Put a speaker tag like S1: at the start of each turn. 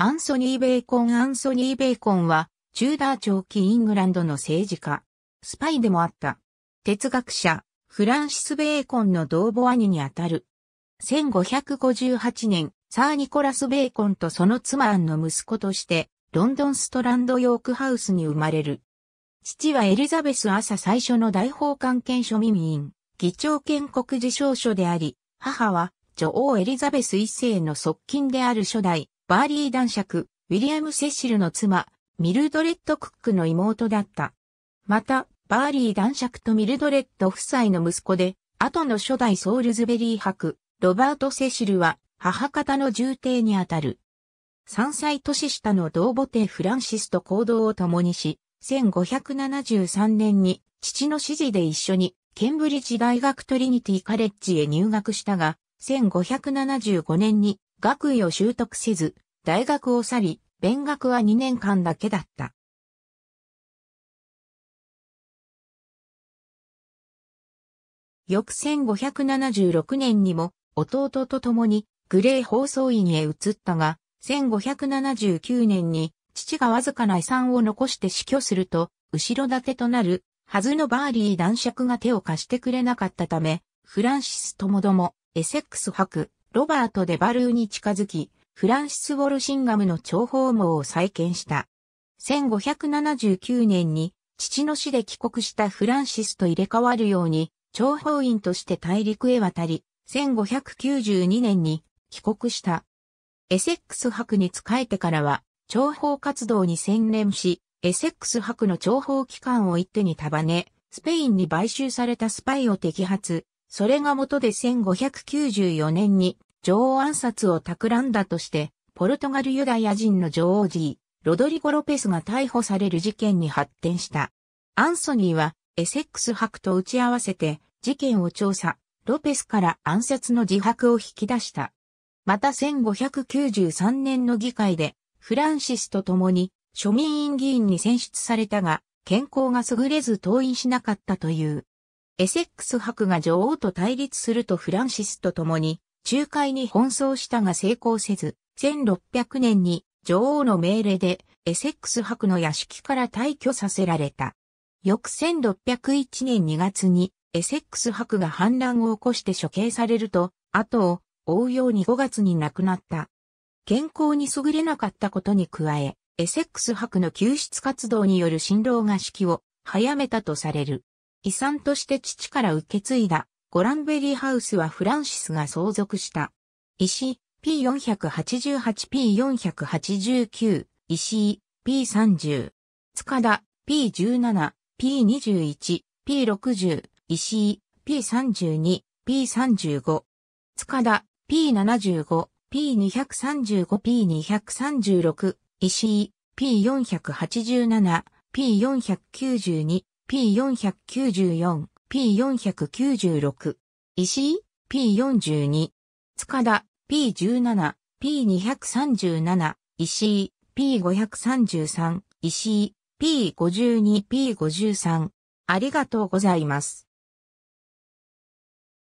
S1: アンソニー・ベーコンアンソニー・ベーコンは、チューダー長期イングランドの政治家、スパイでもあった。哲学者、フランシス・ベーコンの同母兄にあたる。1558年、サー・ニコラス・ベーコンとその妻アンの息子として、ロンドンストランド・ヨークハウスに生まれる。父はエリザベス朝最初の大法官書庶民員、議長権国事証書であり、母は女王エリザベス一世の側近である初代、バーリー男爵、ウィリアム・セシルの妻、ミルドレッド・クックの妹だった。また、バーリー男爵とミルドレッド夫妻の息子で、後の初代ソウルズベリー博、ロバート・セシルは、母方の重帝にあたる。3歳年下の同母帝フランシスと行動を共にし、1573年に父の指示で一緒にケンブリッジ大学トリニティカレッジへ入学したが、1575年に学位を習得せず、大学を去り、勉学は2年間だけだった。翌1576年にも弟と共にグレー放送院へ移ったが、1579年に父がわずかな遺産を残して死去すると、後ろ盾となるはずのバーリー男爵が手を貸してくれなかったため、フランシスともども、エセックス博、ロバート・デバルーに近づき、フランシス・ウォルシンガムの諜報網を再建した。1579年に父の死で帰国したフランシスと入れ替わるように、諜報員として大陸へ渡り、1592年に帰国した。エセックス博に仕えてからは、諜報活動に専念し、エセックス博の諜報機関を一手に束ね、スペインに買収されたスパイを摘発、それが元で1594年に女王暗殺を企んだとして、ポルトガルユダヤ人の女王 G、ロドリゴ・ロペスが逮捕される事件に発展した。アンソニーはエセックス博と打ち合わせて事件を調査、ロペスから暗殺の自白を引き出した。また1593年の議会でフランシスと共に庶民院議員に選出されたが、健康が優れず登院しなかったという。エセックス博が女王と対立するとフランシスと共に、仲介に奔走したが成功せず、1600年に女王の命令でエセックス博の屋敷から退去させられた。翌1601年2月にエセックス博が反乱を起こして処刑されると、後を追うように5月に亡くなった。健康に優れなかったことに加え、エセックス博の救出活動による振動が式を早めたとされる。遺産として父から受け継いだゴランベリーハウスはフランシスが相続した。石 P488P489 石井 P30 塚田 P17 P21 P60 石井 P32 P35 塚田 P75 P235P236 石井 P487 P492 P494、P496、石井、P42、塚田、P17、P237、石井、P533、石井、P52、P53。ありがとうございます。